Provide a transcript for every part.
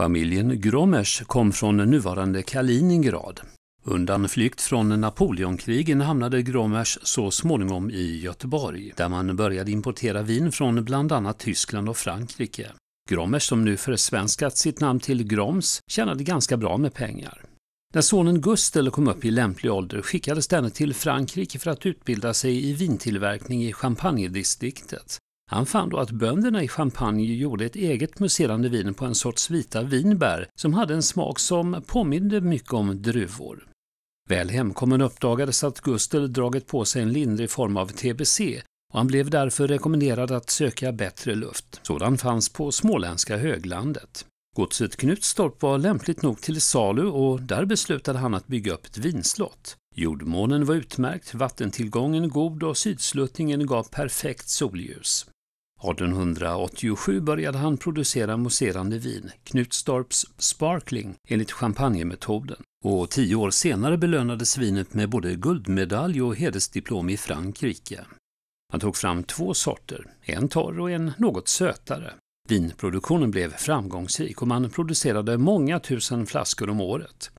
Familjen Gromers kom från nuvarande Kaliningrad. Undan flykt från Napoleonkrigen hamnade Gromers så småningom i Göteborg, där man började importera vin från bland annat Tyskland och Frankrike. Gromers som nu försvenskat sitt namn till Groms, tjänade ganska bra med pengar. När sonen Gustel kom upp i lämplig ålder skickades denne till Frankrike för att utbilda sig i vintillverkning i Champagnedistriktet, han fann då att bönderna i Champagne gjorde ett eget muserande vin på en sorts vita vinbär som hade en smak som påminde mycket om druvor. Väl hemkommen uppdagades att Gustel dragit på sig en lindrig form av TBC och han blev därför rekommenderad att söka bättre luft. Sådan fanns på småländska höglandet. Godset Knutstorp var lämpligt nog till salu och där beslutade han att bygga upp ett vinslott. Jordmånen var utmärkt, vattentillgången god och sydsluttningen gav perfekt solljus. 1887 började han producera mousserande vin, Knutstorps Sparkling, enligt champagnemetoden. Och tio år senare belönades vinet med både guldmedalj och hedersdiplom i Frankrike. Han tog fram två sorter, en torr och en något sötare. Vinproduktionen blev framgångsrik och man producerade många tusen flaskor om året.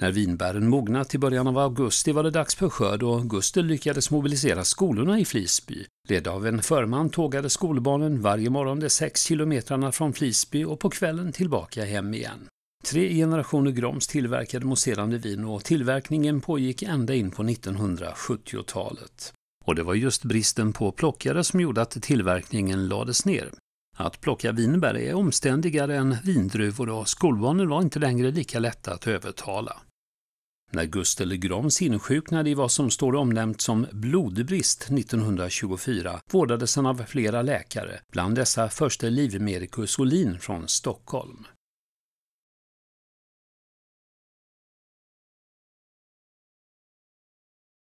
När vinbären mognat till början av augusti var det dags för skörd och Gustel lyckades mobilisera skolorna i Flisby. Ledd av en förman tågade skolbarnen varje morgon de sex kilometrarna från Flisby och på kvällen tillbaka hem igen. Tre generationer Groms tillverkade mousserande vin och tillverkningen pågick ända in på 1970-talet. Och det var just bristen på plockare som gjorde att tillverkningen lades ner. Att plocka vinbär är omständigare än vindruvor och skolbarnen var inte längre lika lätta att övertala. När Gust Legrand insjuknade i vad som står omnämnt som blodbrist 1924 vårdades han av flera läkare, bland dessa förste livmedikus Olin från Stockholm.